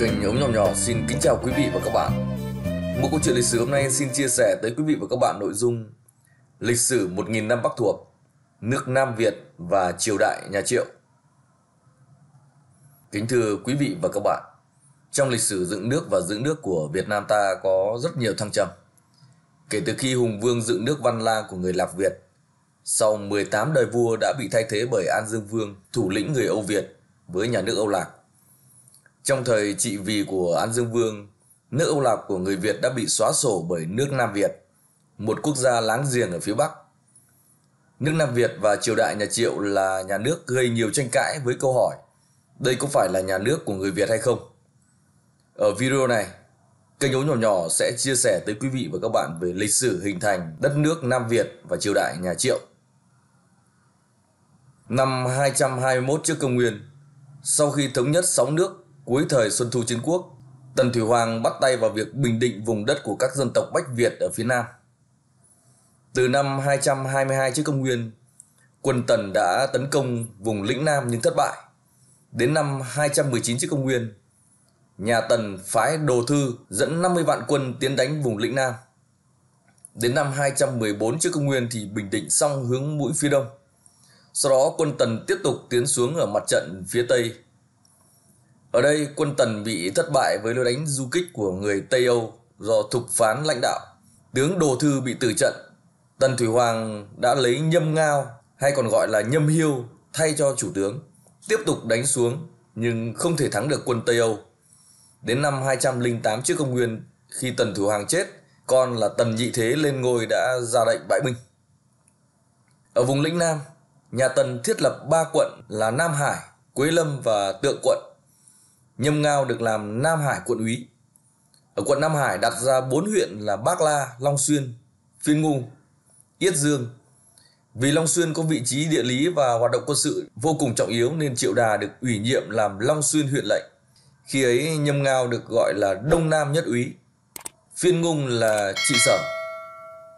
Kênh ống nhỏ nhỏ xin kính chào quý vị và các bạn. Một câu chuyện lịch sử hôm nay xin chia sẻ tới quý vị và các bạn nội dung Lịch sử 1.000 năm Bắc thuộc, nước Nam Việt và triều đại nhà Triệu. Kính thưa quý vị và các bạn, trong lịch sử dựng nước và giữ nước của Việt Nam ta có rất nhiều thăng trầm. Kể từ khi Hùng Vương dựng nước Văn La của người Lạc Việt, sau 18 đời vua đã bị thay thế bởi An Dương Vương, thủ lĩnh người Âu Việt với nhà nước Âu Lạc trong thời trị vì của An Dương Vương, nước Âu Lạc của người Việt đã bị xóa sổ bởi nước Nam Việt, một quốc gia láng giềng ở phía Bắc. Nước Nam Việt và triều đại nhà Triệu là nhà nước gây nhiều tranh cãi với câu hỏi đây có phải là nhà nước của người Việt hay không? Ở video này, kênh ấu nhỏ nhỏ sẽ chia sẻ tới quý vị và các bạn về lịch sử hình thành đất nước Nam Việt và triều đại nhà Triệu. Năm 221 trước công nguyên, sau khi thống nhất sáu nước cuối thời Xuân Thu Chiến Quốc, Tần Thủy Hoàng bắt tay vào việc bình định vùng đất của các dân tộc Bách Việt ở phía Nam. Từ năm 222 trước công nguyên, quân Tần đã tấn công vùng lĩnh Nam nhưng thất bại. Đến năm 219 trước công nguyên, nhà Tần phái Đồ Thư dẫn 50 vạn quân tiến đánh vùng lĩnh Nam. Đến năm 214 trước công nguyên thì Bình Định xong hướng mũi phía đông. Sau đó quân Tần tiếp tục tiến xuống ở mặt trận phía Tây ở đây quân Tần bị thất bại với lối đánh du kích của người Tây Âu do Thục Phán lãnh đạo. Tướng Đồ Thư bị tử trận. Tần Thủy Hoàng đã lấy Nhâm Ngao hay còn gọi là Nhâm Hiêu thay cho chủ tướng. Tiếp tục đánh xuống nhưng không thể thắng được quân Tây Âu. Đến năm 208 trước công nguyên khi Tần Thủy Hoàng chết con là Tần Nhị Thế lên ngôi đã ra lệnh bãi binh. Ở vùng lĩnh Nam, nhà Tần thiết lập ba quận là Nam Hải, Quế Lâm và Tượng Quận. Nhâm Ngao được làm Nam Hải quận úy. Ở quận Nam Hải đặt ra bốn huyện là Bác La, Long Xuyên, Phiên Ngu, Yết Dương. Vì Long Xuyên có vị trí địa lý và hoạt động quân sự vô cùng trọng yếu nên Triệu Đà được ủy nhiệm làm Long Xuyên huyện lệnh. Khi ấy Nhâm Ngao được gọi là Đông Nam Nhất Úy. Phiên Ngung là trị sở.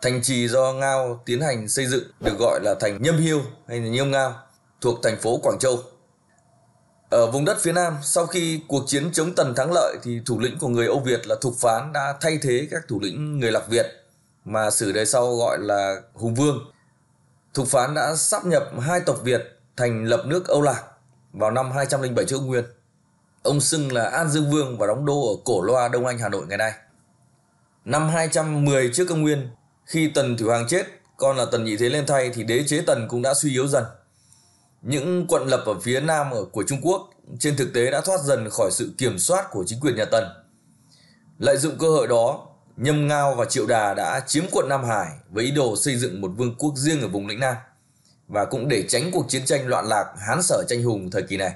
Thành trì do Ngao tiến hành xây dựng được gọi là thành Nhâm Hiêu hay là Nhâm Ngao thuộc thành phố Quảng Châu. Ở vùng đất phía Nam, sau khi cuộc chiến chống Tần thắng lợi thì thủ lĩnh của người Âu Việt là Thục Phán đã thay thế các thủ lĩnh người Lạc Việt mà sử đời sau gọi là Hùng Vương. Thục Phán đã sắp nhập hai tộc Việt thành lập nước Âu Lạc vào năm 207 trước Nguyên. Ông xưng là An Dương Vương và đóng đô ở Cổ Loa, Đông Anh, Hà Nội ngày nay. Năm 210 trước công nguyên, khi Tần Thủy Hoàng chết, con là Tần Nhị Thế lên thay thì đế chế Tần cũng đã suy yếu dần những quận lập ở phía nam của Trung Quốc trên thực tế đã thoát dần khỏi sự kiểm soát của chính quyền nhà Tần. Lợi dụng cơ hội đó, Nhâm Ngao và Triệu Đà đã chiếm quận Nam Hải với ý đồ xây dựng một vương quốc riêng ở vùng lĩnh Nam và cũng để tránh cuộc chiến tranh loạn lạc Hán Sở tranh hùng thời kỳ này.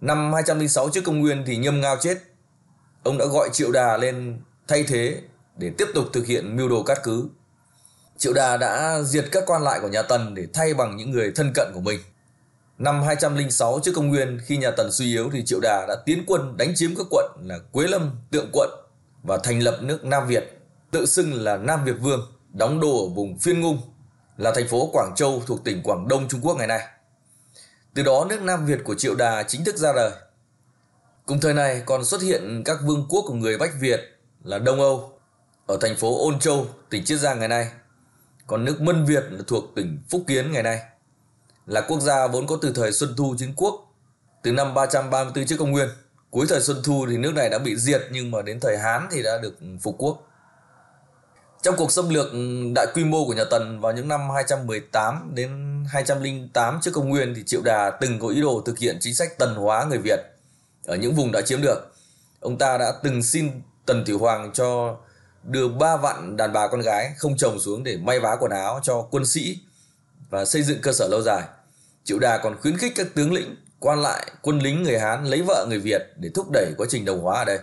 Năm 206 trước công nguyên thì Nhâm Ngao chết. Ông đã gọi Triệu Đà lên thay thế để tiếp tục thực hiện mưu đồ cát cứ. Triệu Đà đã diệt các quan lại của nhà Tần để thay bằng những người thân cận của mình. Năm 206 trước công nguyên, khi nhà Tần suy yếu thì Triệu Đà đã tiến quân đánh chiếm các quận là Quế Lâm, Tượng Quận và thành lập nước Nam Việt, tự xưng là Nam Việt Vương, đóng đô ở vùng Phiên Ngung, là thành phố Quảng Châu thuộc tỉnh Quảng Đông Trung Quốc ngày nay. Từ đó nước Nam Việt của Triệu Đà chính thức ra đời. Cùng thời này còn xuất hiện các vương quốc của người Bách Việt là Đông Âu ở thành phố Ôn Châu, tỉnh Chiết Giang ngày nay còn nước Mân Việt thuộc tỉnh Phúc Kiến ngày nay, là quốc gia vốn có từ thời Xuân Thu chính quốc, từ năm 334 trước công nguyên. Cuối thời Xuân Thu thì nước này đã bị diệt nhưng mà đến thời Hán thì đã được phục quốc. Trong cuộc xâm lược đại quy mô của nhà Tần vào những năm 218 đến 208 trước công nguyên thì Triệu Đà từng có ý đồ thực hiện chính sách tần hóa người Việt ở những vùng đã chiếm được. Ông ta đã từng xin Tần Thủy Hoàng cho đưa ba vạn đàn bà con gái không chồng xuống để may vá quần áo cho quân sĩ và xây dựng cơ sở lâu dài. Triệu Đà còn khuyến khích các tướng lĩnh, quan lại, quân lính người Hán lấy vợ người Việt để thúc đẩy quá trình đồng hóa ở đây.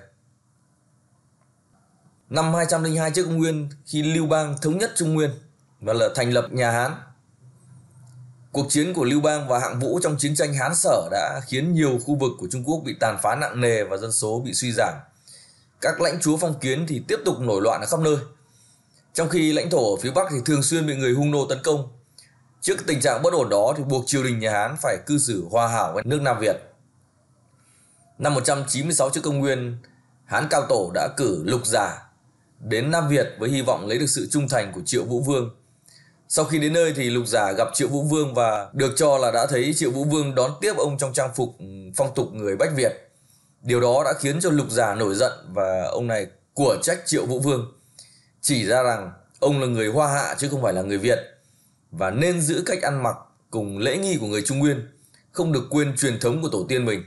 Năm 202 trước công nguyên khi Lưu Bang thống nhất Trung Nguyên và là thành lập nhà Hán. Cuộc chiến của Lưu Bang và Hạng Vũ trong chiến tranh Hán Sở đã khiến nhiều khu vực của Trung Quốc bị tàn phá nặng nề và dân số bị suy giảm các lãnh chúa phong kiến thì tiếp tục nổi loạn ở khắp nơi. Trong khi lãnh thổ ở phía Bắc thì thường xuyên bị người Hung nô tấn công. Trước tình trạng bất ổn đó thì buộc triều đình nhà Hán phải cư xử hòa hảo với nước Nam Việt. Năm 196 trước công nguyên, Hán Cao Tổ đã cử Lục Giả đến Nam Việt với hy vọng lấy được sự trung thành của Triệu Vũ Vương. Sau khi đến nơi thì Lục Giả gặp Triệu Vũ Vương và được cho là đã thấy Triệu Vũ Vương đón tiếp ông trong trang phục phong tục người Bách Việt. Điều đó đã khiến cho lục giả nổi giận và ông này của trách Triệu Vũ Vương. Chỉ ra rằng ông là người Hoa Hạ chứ không phải là người Việt và nên giữ cách ăn mặc cùng lễ nghi của người Trung Nguyên, không được quên truyền thống của tổ tiên mình.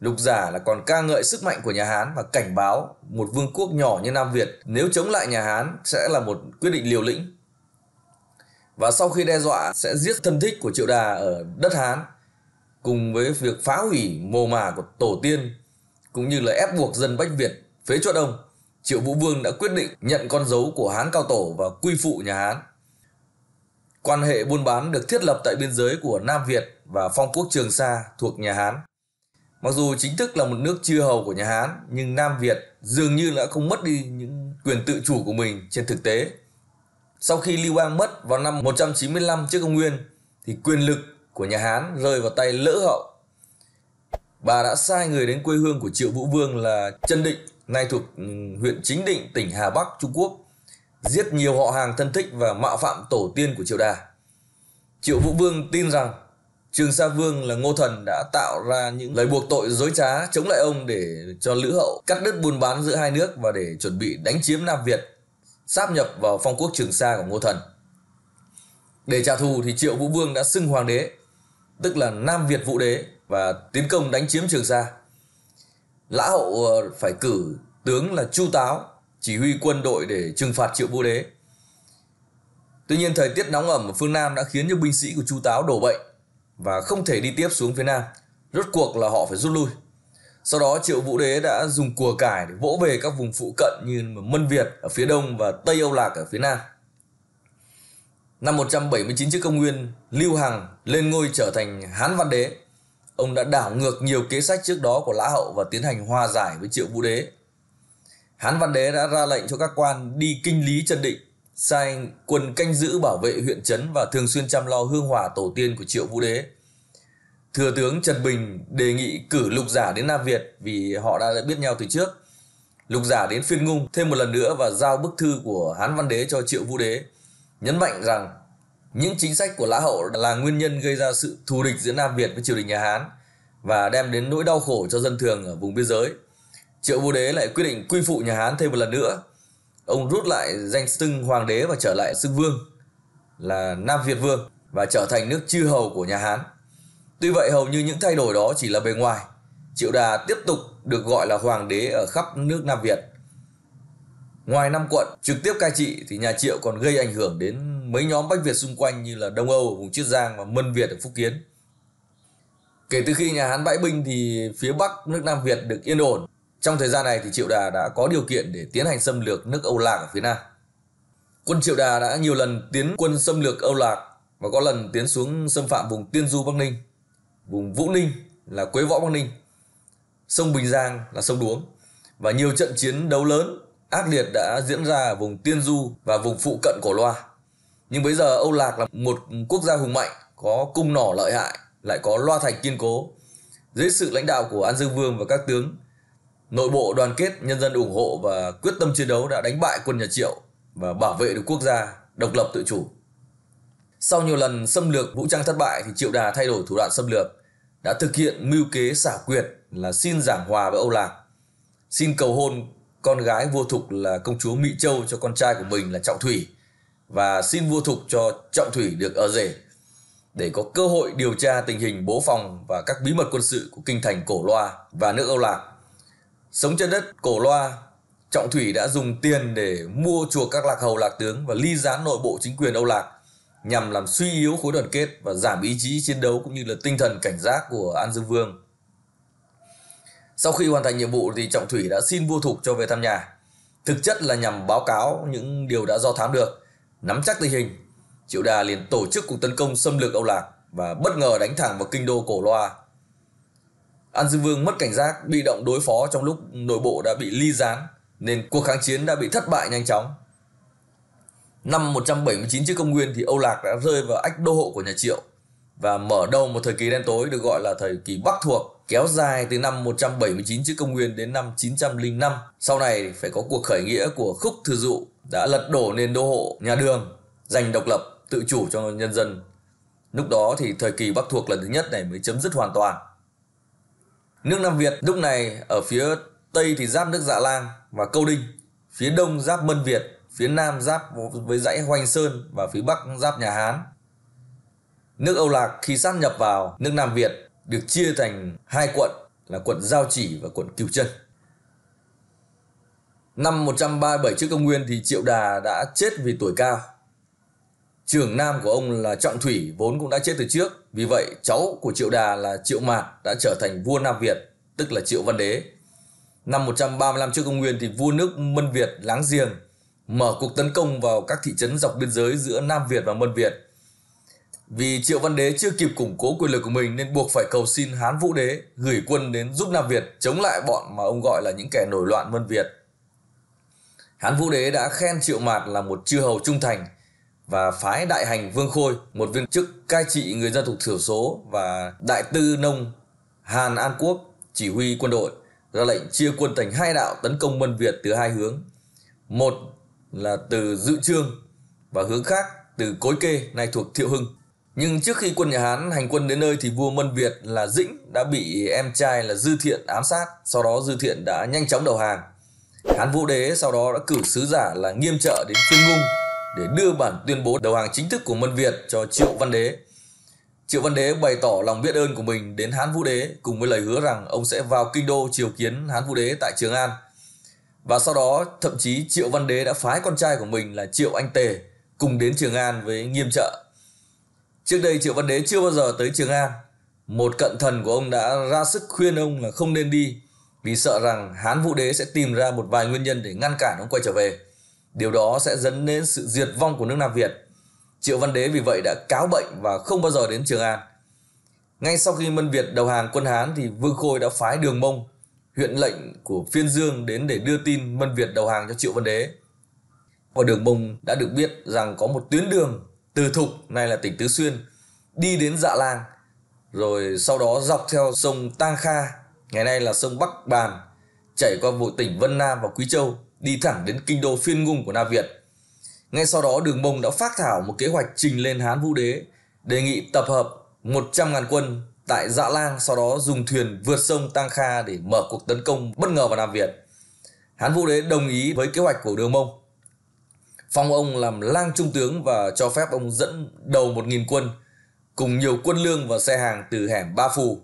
Lục giả là còn ca ngợi sức mạnh của nhà Hán và cảnh báo một vương quốc nhỏ như Nam Việt nếu chống lại nhà Hán sẽ là một quyết định liều lĩnh. Và sau khi đe dọa sẽ giết thân thích của Triệu Đà ở đất Hán cùng với việc phá hủy mồ mả của tổ tiên cũng như là ép buộc dân Bách Việt phế chuất Đông Triệu Vũ Vương đã quyết định nhận con dấu của Hán Cao Tổ và quy phụ nhà Hán. Quan hệ buôn bán được thiết lập tại biên giới của Nam Việt và phong quốc Trường Sa thuộc nhà Hán. Mặc dù chính thức là một nước chư hầu của nhà Hán, nhưng Nam Việt dường như đã không mất đi những quyền tự chủ của mình trên thực tế. Sau khi Lưu Bang mất vào năm 195 trước công nguyên, thì quyền lực của nhà Hán rơi vào tay Lỡ Hậu bà đã sai người đến quê hương của Triệu Vũ Vương là Trân Định, nay thuộc ừ, huyện Chính Định, tỉnh Hà Bắc, Trung Quốc, giết nhiều họ hàng thân thích và mạo phạm tổ tiên của Triệu Đà. Triệu Vũ Vương tin rằng Trường Sa Vương là Ngô Thần đã tạo ra những lời buộc tội dối trá chống lại ông để cho Lữ Hậu cắt đứt buôn bán giữa hai nước và để chuẩn bị đánh chiếm Nam Việt, sáp nhập vào phong quốc Trường Sa của Ngô Thần. Để trả thù thì Triệu Vũ Vương đã xưng hoàng đế, tức là Nam Việt Vũ Đế và tiến công đánh chiếm Trường Sa. Lã Hậu ờ, phải cử tướng là Chu Táo chỉ huy quân đội để trừng phạt Triệu Vũ Đế. Tuy nhiên thời tiết nóng ẩm ở phương Nam đã khiến cho binh sĩ của Chu Táo đổ bệnh và không thể đi tiếp xuống phía Nam. Rốt cuộc là họ phải rút lui. Sau đó Triệu Vũ Đế đã dùng cùa cải để vỗ về các vùng phụ cận như Mân Việt ở phía đông và Tây Âu Lạc ở phía nam. Năm 179 trước công nguyên, Lưu Hằng lên ngôi trở thành Hán Văn Đế ông đã đảo ngược nhiều kế sách trước đó của Lã Hậu và tiến hành hòa giải với Triệu Vũ Đế. Hán Văn Đế đã ra lệnh cho các quan đi kinh lý chân định, sai quân canh giữ bảo vệ huyện trấn và thường xuyên chăm lo hương hỏa tổ tiên của Triệu Vũ Đế. Thừa tướng Trần Bình đề nghị cử lục giả đến Nam Việt vì họ đã biết nhau từ trước. Lục giả đến phiên ngung thêm một lần nữa và giao bức thư của Hán Văn Đế cho Triệu Vũ Đế, nhấn mạnh rằng những chính sách của Lã Hậu là nguyên nhân gây ra sự thù địch giữa Nam Việt với triều đình nhà Hán và đem đến nỗi đau khổ cho dân thường ở vùng biên giới. Triệu Vô Đế lại quyết định quy phụ nhà Hán thêm một lần nữa. Ông rút lại danh xưng hoàng đế và trở lại xưng vương là Nam Việt Vương và trở thành nước chư hầu của nhà Hán. Tuy vậy hầu như những thay đổi đó chỉ là bề ngoài. Triệu Đà tiếp tục được gọi là hoàng đế ở khắp nước Nam Việt. Ngoài năm quận trực tiếp cai trị thì nhà Triệu còn gây ảnh hưởng đến mấy nhóm Bách Việt xung quanh như là Đông Âu ở vùng Chiết Giang và Mân Việt ở Phúc Kiến. Kể từ khi nhà Hán bãi binh thì phía Bắc nước Nam Việt được yên ổn. Trong thời gian này thì Triệu Đà đã có điều kiện để tiến hành xâm lược nước Âu Lạc ở phía Nam. Quân Triệu Đà đã nhiều lần tiến quân xâm lược Âu Lạc và có lần tiến xuống xâm phạm vùng Tiên Du Bắc Ninh, vùng Vũ Ninh là Quế Võ Bắc Ninh, sông Bình Giang là sông Đuống và nhiều trận chiến đấu lớn ác liệt đã diễn ra ở vùng Tiên Du và vùng phụ cận Cổ Loa nhưng bây giờ Âu Lạc là một quốc gia hùng mạnh, có cung nỏ lợi hại, lại có loa thạch kiên cố. Dưới sự lãnh đạo của An Dương Vương và các tướng, nội bộ đoàn kết nhân dân ủng hộ và quyết tâm chiến đấu đã đánh bại quân nhà Triệu và bảo vệ được quốc gia độc lập tự chủ. Sau nhiều lần xâm lược vũ trang thất bại thì Triệu Đà thay đổi thủ đoạn xâm lược, đã thực hiện mưu kế xả quyệt là xin giảng hòa với Âu Lạc, xin cầu hôn con gái vua thục là công chúa Mỹ Châu cho con trai của mình là Trọng Thủy – và xin vua thục cho Trọng Thủy được ở rể để có cơ hội điều tra tình hình bố phòng và các bí mật quân sự của kinh thành Cổ Loa và nước Âu Lạc. Sống trên đất Cổ Loa, Trọng Thủy đã dùng tiền để mua chuộc các lạc hầu lạc tướng và ly gián nội bộ chính quyền Âu Lạc nhằm làm suy yếu khối đoàn kết và giảm ý chí chiến đấu cũng như là tinh thần cảnh giác của An Dương Vương. Sau khi hoàn thành nhiệm vụ thì Trọng Thủy đã xin vua thục cho về thăm nhà. Thực chất là nhằm báo cáo những điều đã do thám được Nắm chắc tình hình, Triệu Đà liền tổ chức cuộc tấn công xâm lược Âu Lạc và bất ngờ đánh thẳng vào kinh đô Cổ Loa. An Dương Vương mất cảnh giác, bị động đối phó trong lúc nội bộ đã bị ly gián, nên cuộc kháng chiến đã bị thất bại nhanh chóng. Năm 179 trước công nguyên thì Âu Lạc đã rơi vào ách đô hộ của nhà Triệu và mở đầu một thời kỳ đen tối được gọi là thời kỳ Bắc thuộc kéo dài từ năm 179 trước công nguyên đến năm 905. Sau này phải có cuộc khởi nghĩa của Khúc Thừa Dụ đã lật đổ nền đô hộ nhà Đường, giành độc lập, tự chủ cho nhân dân. Lúc đó thì thời kỳ Bắc thuộc lần thứ nhất này mới chấm dứt hoàn toàn. Nước Nam Việt lúc này ở phía Tây thì giáp nước Dạ Lang và Câu Đinh, phía Đông giáp Mân Việt, phía Nam giáp với dãy Hoành Sơn và phía Bắc giáp nhà Hán. Nước Âu Lạc khi sát nhập vào nước Nam Việt được chia thành hai quận là quận Giao Chỉ và quận Cửu Trân. Năm 137 trước công nguyên thì Triệu Đà đã chết vì tuổi cao. Trưởng nam của ông là Trọng Thủy vốn cũng đã chết từ trước, vì vậy cháu của Triệu Đà là Triệu Mạt đã trở thành vua Nam Việt, tức là Triệu Văn Đế. Năm 135 trước công nguyên thì vua nước Mân Việt láng giềng mở cuộc tấn công vào các thị trấn dọc biên giới giữa Nam Việt và Mân Việt – vì Triệu Văn Đế chưa kịp củng cố quyền lực của mình nên buộc phải cầu xin Hán Vũ Đế gửi quân đến giúp Nam Việt chống lại bọn mà ông gọi là những kẻ nổi loạn mân Việt. Hán Vũ Đế đã khen Triệu Mạt là một chư hầu trung thành và phái đại hành Vương Khôi, một viên chức cai trị người dân tộc thiểu số và đại tư nông Hàn An Quốc chỉ huy quân đội ra lệnh chia quân thành hai đạo tấn công mân Việt từ hai hướng. Một là từ Dự Trương và hướng khác từ Cối Kê nay thuộc Thiệu Hưng. Nhưng trước khi quân nhà Hán hành quân đến nơi thì vua Mân Việt là Dĩnh đã bị em trai là Dư Thiện ám sát, sau đó Dư Thiện đã nhanh chóng đầu hàng. Hán Vũ Đế sau đó đã cử sứ giả là Nghiêm Trợ đến Phiên Ngung để đưa bản tuyên bố đầu hàng chính thức của Mân Việt cho Triệu Văn Đế. Triệu Văn Đế bày tỏ lòng biết ơn của mình đến Hán Vũ Đế cùng với lời hứa rằng ông sẽ vào kinh đô triều kiến Hán Vũ Đế tại Trường An. Và sau đó thậm chí Triệu Văn Đế đã phái con trai của mình là Triệu Anh Tề cùng đến Trường An với Nghiêm Trợ Trước đây Triệu Văn Đế chưa bao giờ tới Trường An. Một cận thần của ông đã ra sức khuyên ông là không nên đi vì sợ rằng Hán Vũ Đế sẽ tìm ra một vài nguyên nhân để ngăn cản ông quay trở về. Điều đó sẽ dẫn đến sự diệt vong của nước Nam Việt. Triệu Văn Đế vì vậy đã cáo bệnh và không bao giờ đến Trường An. Ngay sau khi Mân Việt đầu hàng quân Hán thì Vương Khôi đã phái Đường Mông, huyện lệnh của Phiên Dương đến để đưa tin Mân Việt đầu hàng cho Triệu Văn Đế. Và Đường Mông đã được biết rằng có một tuyến đường từ Thục này là tỉnh Tứ Xuyên đi đến Dạ Lang rồi sau đó dọc theo sông Tang Kha ngày nay là sông Bắc Bàn chảy qua vụ tỉnh Vân Nam và Quý Châu đi thẳng đến kinh đô phiên ngung của Nam Việt. Ngay sau đó Đường Mông đã phát thảo một kế hoạch trình lên Hán Vũ Đế đề nghị tập hợp 100.000 quân tại Dạ Lang sau đó dùng thuyền vượt sông Tang Kha để mở cuộc tấn công bất ngờ vào Nam Việt. Hán Vũ Đế đồng ý với kế hoạch của Đường Mông phong ông làm lang trung tướng và cho phép ông dẫn đầu 1.000 quân cùng nhiều quân lương và xe hàng từ hẻm Ba Phù,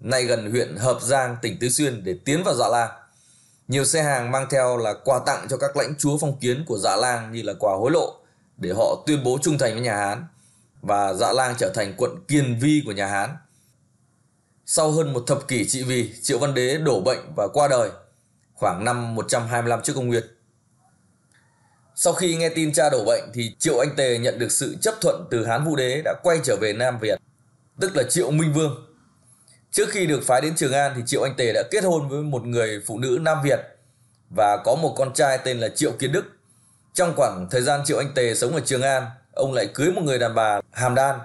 nay gần huyện Hợp Giang, tỉnh Tứ Xuyên để tiến vào Dạ Lang. Nhiều xe hàng mang theo là quà tặng cho các lãnh chúa phong kiến của Dạ Lang như là quà hối lộ để họ tuyên bố trung thành với nhà Hán và Dạ Lang trở thành quận kiền vi của nhà Hán. Sau hơn một thập kỷ trị vì, Triệu Văn Đế đổ bệnh và qua đời khoảng năm 125 trước công nguyên. Sau khi nghe tin cha đổ bệnh thì Triệu Anh Tề nhận được sự chấp thuận từ Hán Vũ Đế đã quay trở về Nam Việt, tức là Triệu Minh Vương. Trước khi được phái đến Trường An thì Triệu Anh Tề đã kết hôn với một người phụ nữ Nam Việt và có một con trai tên là Triệu Kiến Đức. Trong khoảng thời gian Triệu Anh Tề sống ở Trường An, ông lại cưới một người đàn bà Hàm Đan,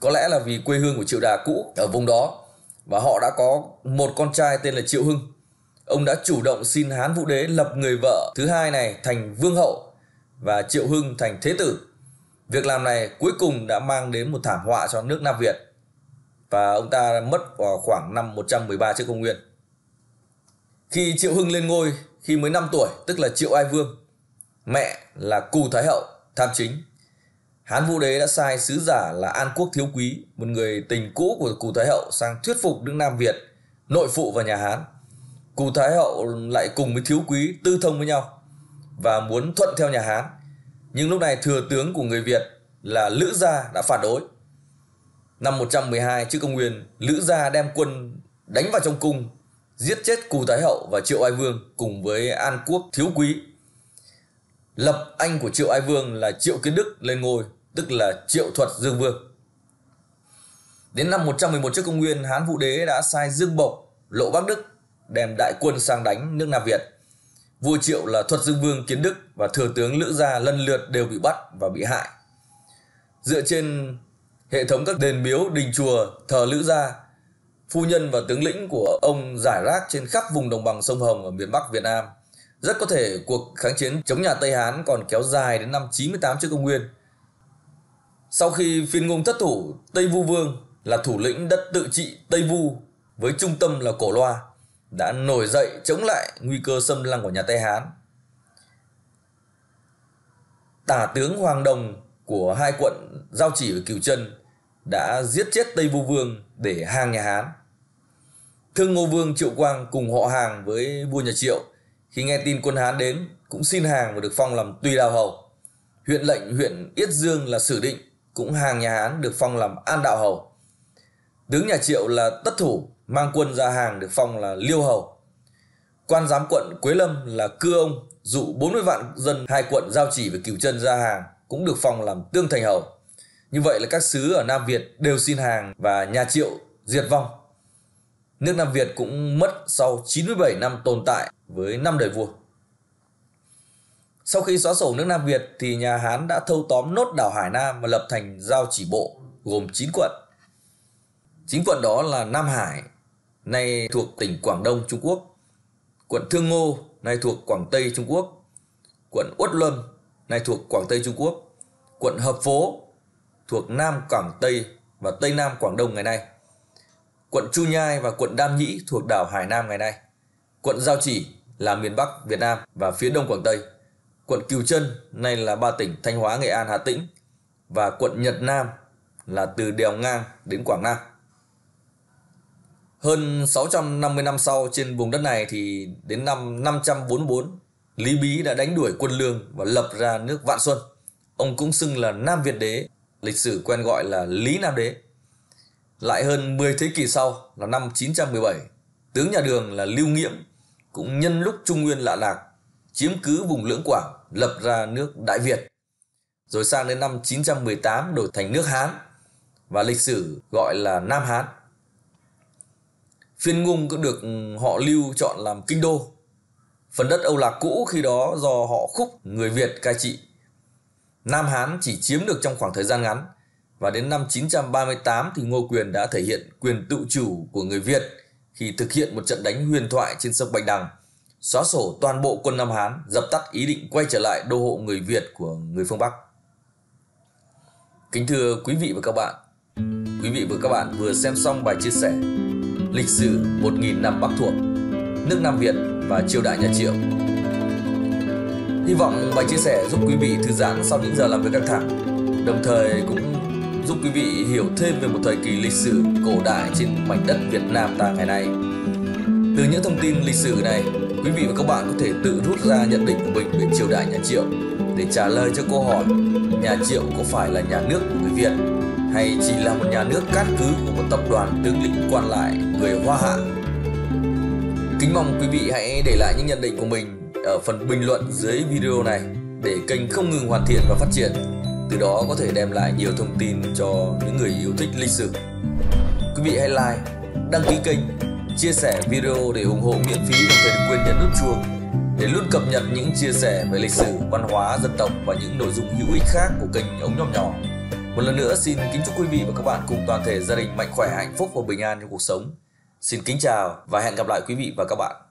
có lẽ là vì quê hương của Triệu Đà cũ ở vùng đó và họ đã có một con trai tên là Triệu Hưng. Ông đã chủ động xin Hán Vũ Đế lập người vợ thứ hai này thành Vương hậu và Triệu Hưng thành thế tử. Việc làm này cuối cùng đã mang đến một thảm họa cho nước Nam Việt và ông ta mất vào khoảng năm 113 trước công nguyên. Khi Triệu Hưng lên ngôi khi mới 5 tuổi, tức là Triệu Ai Vương, mẹ là Cù Thái Hậu, tham chính. Hán Vũ Đế đã sai sứ giả là An Quốc Thiếu Quý, một người tình cũ của Cù Thái Hậu sang thuyết phục nước Nam Việt, nội phụ và nhà Hán. Cù Thái Hậu lại cùng với Thiếu Quý tư thông với nhau và muốn thuận theo nhà Hán. Nhưng lúc này thừa tướng của người Việt là Lữ Gia đã phản đối. Năm 112 trước công nguyên, Lữ Gia đem quân đánh vào trong cung, giết chết Cù Thái Hậu và Triệu Ai Vương cùng với An Quốc Thiếu Quý. Lập anh của Triệu Ai Vương là Triệu Kiến Đức lên ngôi, tức là Triệu Thuật Dương Vương. Đến năm 111 trước công nguyên, Hán Vũ Đế đã sai Dương Bộc, Lộ Bắc Đức đem đại quân sang đánh nước Nam Việt vua triệu là thuật dương vương kiến đức và thừa tướng lữ gia lần lượt đều bị bắt và bị hại dựa trên hệ thống các đền miếu đình chùa thờ lữ gia phu nhân và tướng lĩnh của ông giải rác trên khắp vùng đồng bằng sông hồng ở miền bắc việt nam rất có thể cuộc kháng chiến chống nhà Tây Hán còn kéo dài đến năm 98 trước công nguyên. Sau khi phiên ngôn thất thủ, Tây Vu Vương là thủ lĩnh đất tự trị Tây Vu với trung tâm là Cổ Loa đã nổi dậy chống lại nguy cơ xâm lăng của nhà Tây Hán. Tả tướng Hoàng Đồng của hai quận Giao Chỉ và Cửu Trân đã giết chết Tây Vu Vương để hàng nhà Hán. Thương Ngô Vương Triệu Quang cùng họ hàng với vua nhà Triệu khi nghe tin quân Hán đến cũng xin hàng và được phong làm Tùy Đào Hầu. Huyện lệnh huyện Yết Dương là Sử Định cũng hàng nhà Hán được phong làm An Đạo Hầu. Tướng nhà Triệu là Tất Thủ mang quân ra hàng được phong là Liêu Hầu. Quan giám quận Quế Lâm là Cưa Ông, dụ 40 vạn dân hai quận giao chỉ với cửu chân ra hàng cũng được phong làm Tương Thành Hầu. Như vậy là các sứ ở Nam Việt đều xin hàng và nhà Triệu diệt vong. Nước Nam Việt cũng mất sau 97 năm tồn tại với năm đời vua. Sau khi xóa sổ nước Nam Việt thì nhà Hán đã thâu tóm nốt đảo Hải Nam và lập thành giao chỉ bộ gồm 9 quận. 9 quận đó là Nam Hải, nay thuộc tỉnh Quảng Đông Trung Quốc, quận Thương Ngô nay thuộc Quảng Tây Trung Quốc, quận Uất Lâm nay thuộc Quảng Tây Trung Quốc, quận Hợp Phố thuộc Nam Quảng Tây và Tây Nam Quảng Đông ngày nay, quận Chu Nhai và quận Đam Nhĩ thuộc đảo Hải Nam ngày nay, quận Giao Chỉ là miền Bắc Việt Nam và phía Đông Quảng Tây, quận Cửu Chân nay là ba tỉnh Thanh Hóa, Nghệ An, Hà Tĩnh và quận Nhật Nam là từ đèo ngang đến Quảng Nam. Hơn 650 năm sau trên vùng đất này thì đến năm 544, Lý Bí đã đánh đuổi quân lương và lập ra nước Vạn Xuân. Ông cũng xưng là Nam Việt Đế, lịch sử quen gọi là Lý Nam Đế. Lại hơn 10 thế kỷ sau là năm 917, tướng nhà Đường là Lưu Nghiễm cũng nhân lúc Trung Nguyên lạ lạc chiếm cứ vùng Lưỡng Quảng lập ra nước Đại Việt. Rồi sang đến năm 918 đổi thành nước Hán và lịch sử gọi là Nam Hán. Phiên ngung cũng được ừ, họ lưu chọn làm kinh đô. Phần đất Âu Lạc cũ khi đó do họ khúc người Việt cai trị. Nam Hán chỉ chiếm được trong khoảng thời gian ngắn và đến năm 938 thì Ngô Quyền đã thể hiện quyền tự chủ của người Việt khi thực hiện một trận đánh huyền thoại trên sông Bạch Đằng, xóa sổ toàn bộ quân Nam Hán, dập tắt ý định quay trở lại đô hộ người Việt của người phương Bắc. Kính thưa quý vị và các bạn, quý vị và các bạn vừa xem xong bài chia sẻ Lịch sử 1.000 năm Bắc thuộc Nước Nam Việt và triều đại nhà Triệu Hy vọng bài chia sẻ giúp quý vị thư giãn sau những giờ làm việc căng thẳng Đồng thời cũng giúp quý vị hiểu thêm về một thời kỳ lịch sử cổ đại trên mảnh đất Việt Nam ta ngày nay Từ những thông tin lịch sử này, quý vị và các bạn có thể tự rút ra nhận định của mình về triều đại nhà Triệu để trả lời cho câu hỏi nhà Triệu có phải là nhà nước của người Việt hay chỉ là một nhà nước cát cứ của một tập đoàn tướng lĩnh quan lại người Hoa Hạ. Kính mong quý vị hãy để lại những nhận định của mình ở phần bình luận dưới video này để kênh không ngừng hoàn thiện và phát triển, từ đó có thể đem lại nhiều thông tin cho những người yêu thích lịch sử. Quý vị hãy like, đăng ký kênh, chia sẻ video để ủng hộ miễn phí đồng thời đừng quên nhấn nút chuông để luôn cập nhật những chia sẻ về lịch sử, văn hóa, dân tộc và những nội dung hữu ích khác của kênh ống nhòm nhỏ. nhỏ. Một lần nữa xin kính chúc quý vị và các bạn cùng toàn thể gia đình mạnh khỏe, hạnh phúc và bình an trong cuộc sống. Xin kính chào và hẹn gặp lại quý vị và các bạn.